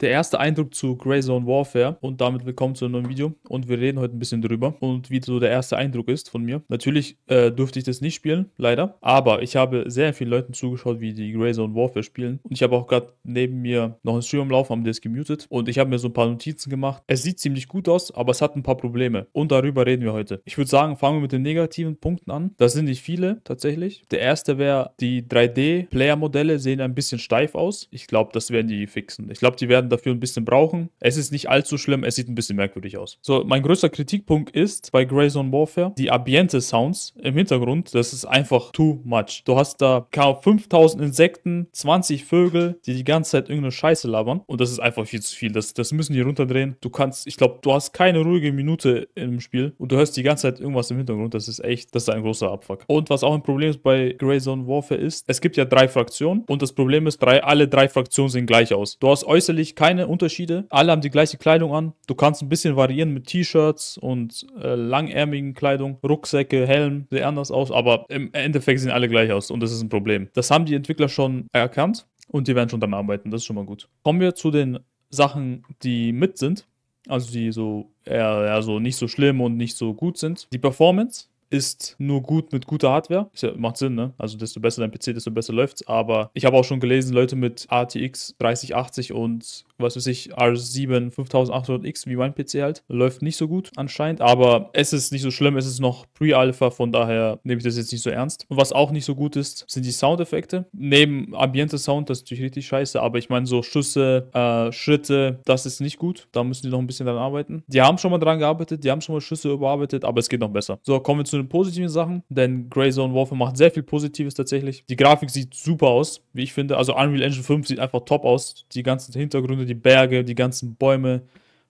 Der erste Eindruck zu Greyzone Warfare und damit willkommen zu einem neuen Video und wir reden heute ein bisschen drüber und wie so der erste Eindruck ist von mir. Natürlich äh, durfte ich das nicht spielen, leider, aber ich habe sehr vielen Leuten zugeschaut, wie die Greyzone Warfare spielen und ich habe auch gerade neben mir noch einen Stream am Laufen, haben das gemutet und ich habe mir so ein paar Notizen gemacht. Es sieht ziemlich gut aus, aber es hat ein paar Probleme und darüber reden wir heute. Ich würde sagen, fangen wir mit den negativen Punkten an. Das sind nicht viele tatsächlich. Der erste wäre, die 3D-Player-Modelle sehen ein bisschen steif aus. Ich glaube, das werden die fixen. Ich glaube, die werden werden dafür ein bisschen brauchen. Es ist nicht allzu schlimm, es sieht ein bisschen merkwürdig aus. So, mein größter Kritikpunkt ist bei Grey's Warfare die ambiente Sounds im Hintergrund. Das ist einfach too much. Du hast da 5000 Insekten, 20 Vögel, die die ganze Zeit irgendeine Scheiße labern und das ist einfach viel zu viel. Das, das müssen die runterdrehen. Du kannst, ich glaube, du hast keine ruhige Minute im Spiel und du hörst die ganze Zeit irgendwas im Hintergrund. Das ist echt, das ist ein großer Abfuck. Und was auch ein Problem ist bei Greyzone Warfare ist, es gibt ja drei Fraktionen und das Problem ist, drei, alle drei Fraktionen sehen gleich aus. Du hast äußerlich keine Unterschiede. Alle haben die gleiche Kleidung an. Du kannst ein bisschen variieren mit T-Shirts und äh, langärmigen Kleidung, Rucksäcke, Helm, sehr anders aus, aber im Endeffekt sehen alle gleich aus und das ist ein Problem. Das haben die Entwickler schon erkannt und die werden schon daran arbeiten, das ist schon mal gut. Kommen wir zu den Sachen, die mit sind, also die so eher, eher so nicht so schlimm und nicht so gut sind. Die Performance ist nur gut mit guter Hardware. Ja, macht Sinn, ne? Also desto besser dein PC, desto besser läuft's. Aber ich habe auch schon gelesen, Leute mit ATX 3080 und was weiß ich, R7 5800X, wie mein PC halt, läuft nicht so gut anscheinend. Aber es ist nicht so schlimm, es ist noch Pre-Alpha, von daher nehme ich das jetzt nicht so ernst. Und was auch nicht so gut ist, sind die Soundeffekte. Neben Ambiente-Sound, das ist natürlich richtig scheiße, aber ich meine so Schüsse, äh, Schritte, das ist nicht gut. Da müssen die noch ein bisschen dran arbeiten. Die haben schon mal dran gearbeitet, die haben schon mal Schüsse überarbeitet, aber es geht noch besser. So, kommen wir zu einem den positiven Sachen, denn Greyzone Warfare macht sehr viel Positives tatsächlich. Die Grafik sieht super aus, wie ich finde. Also Unreal Engine 5 sieht einfach top aus. Die ganzen Hintergründe, die Berge, die ganzen Bäume,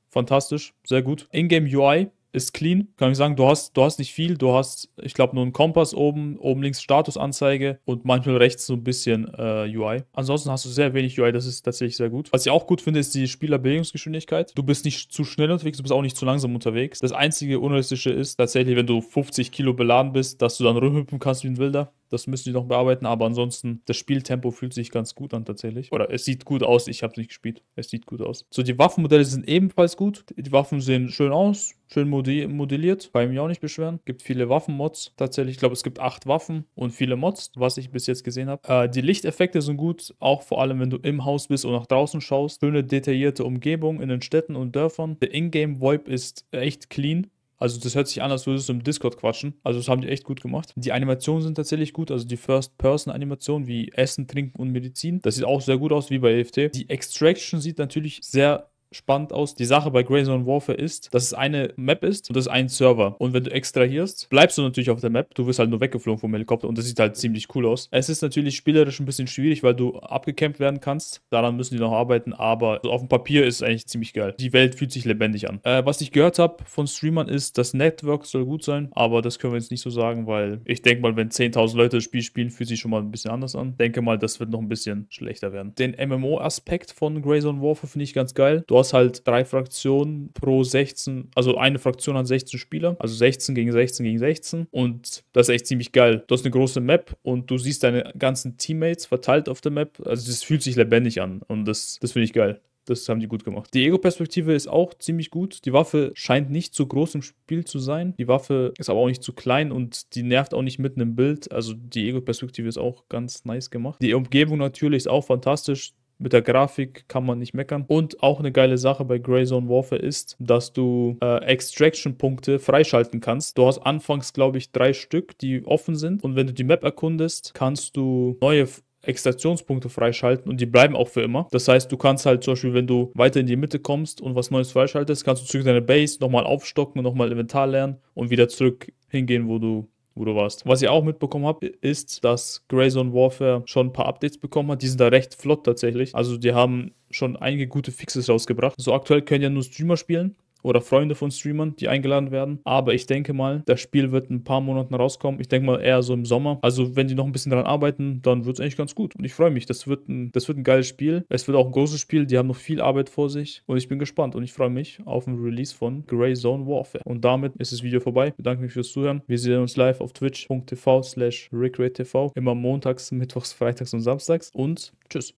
fantastisch, sehr gut. Ingame UI ist clean, kann ich sagen. Du hast, du hast nicht viel, du hast, ich glaube, nur einen Kompass oben, oben links Statusanzeige und manchmal rechts so ein bisschen äh, UI. Ansonsten hast du sehr wenig UI, das ist tatsächlich sehr gut. Was ich auch gut finde, ist die Spielerbewegungsgeschwindigkeit. Du bist nicht zu schnell unterwegs, du bist auch nicht zu langsam unterwegs. Das einzige Unrealistische ist tatsächlich, wenn du 50 Kilo beladen bist, dass du dann rumhüpfen kannst wie ein Wilder. Das müssen sie noch bearbeiten, aber ansonsten, das Spieltempo fühlt sich ganz gut an tatsächlich. Oder es sieht gut aus, ich habe es nicht gespielt. Es sieht gut aus. So, die Waffenmodelle sind ebenfalls gut. Die Waffen sehen schön aus, schön modelliert. Kann ich mich auch nicht beschweren. Gibt viele Waffenmods. Tatsächlich, ich glaube, es gibt acht Waffen und viele Mods, was ich bis jetzt gesehen habe. Äh, die Lichteffekte sind gut, auch vor allem, wenn du im Haus bist und nach draußen schaust. Schöne, detaillierte Umgebung in den Städten und Dörfern. Der Ingame-Vibe ist echt clean. Also das hört sich an, als würdest du im Discord quatschen. Also das haben die echt gut gemacht. Die Animationen sind tatsächlich gut, also die First-Person-Animationen wie Essen, Trinken und Medizin. Das sieht auch sehr gut aus, wie bei EFT. Die Extraction sieht natürlich sehr spannend aus. Die Sache bei Grayzone Warfare ist, dass es eine Map ist und das ist ein Server. Und wenn du extrahierst, bleibst du natürlich auf der Map. Du wirst halt nur weggeflogen vom Helikopter und das sieht halt ziemlich cool aus. Es ist natürlich spielerisch ein bisschen schwierig, weil du abgekämpft werden kannst. Daran müssen die noch arbeiten, aber auf dem Papier ist es eigentlich ziemlich geil. Die Welt fühlt sich lebendig an. Äh, was ich gehört habe von Streamern ist, das Network soll gut sein, aber das können wir jetzt nicht so sagen, weil ich denke mal, wenn 10.000 Leute das Spiel spielen, fühlt sich schon mal ein bisschen anders an. Denke mal, das wird noch ein bisschen schlechter werden. Den MMO-Aspekt von Grayzone Warfare finde ich ganz geil. Du hast hast halt drei Fraktionen pro 16, also eine Fraktion an 16 Spieler, also 16 gegen 16 gegen 16 und das ist echt ziemlich geil. Du hast eine große Map und du siehst deine ganzen Teammates verteilt auf der Map, also das fühlt sich lebendig an und das, das finde ich geil. Das haben die gut gemacht. Die Ego-Perspektive ist auch ziemlich gut. Die Waffe scheint nicht so groß im Spiel zu sein. Die Waffe ist aber auch nicht zu klein und die nervt auch nicht mitten im Bild. Also die Ego-Perspektive ist auch ganz nice gemacht. Die Umgebung natürlich ist auch fantastisch mit der Grafik kann man nicht meckern. Und auch eine geile Sache bei Grey Zone Warfare ist, dass du äh, Extraction-Punkte freischalten kannst. Du hast anfangs, glaube ich, drei Stück, die offen sind. Und wenn du die Map erkundest, kannst du neue Extraktionspunkte freischalten und die bleiben auch für immer. Das heißt, du kannst halt zum Beispiel, wenn du weiter in die Mitte kommst und was Neues freischaltest, kannst du zurück deine Base nochmal aufstocken und nochmal Inventar lernen und wieder zurück hingehen, wo du wo du warst. Was ich auch mitbekommen habe, ist, dass Grayzone Warfare schon ein paar Updates bekommen hat. Die sind da recht flott tatsächlich. Also die haben schon einige gute Fixes rausgebracht. So aktuell können ja nur Streamer spielen oder Freunde von Streamern, die eingeladen werden. Aber ich denke mal, das Spiel wird ein paar Monaten rauskommen. Ich denke mal eher so im Sommer. Also wenn die noch ein bisschen daran arbeiten, dann wird es eigentlich ganz gut. Und ich freue mich. Das wird, ein, das wird ein geiles Spiel. Es wird auch ein großes Spiel. Die haben noch viel Arbeit vor sich. Und ich bin gespannt. Und ich freue mich auf den Release von Grey Zone Warfare. Und damit ist das Video vorbei. Ich bedanke mich fürs Zuhören. Wir sehen uns live auf twitch.tv slash recreatetv. Immer montags, mittwochs, freitags und samstags. Und tschüss.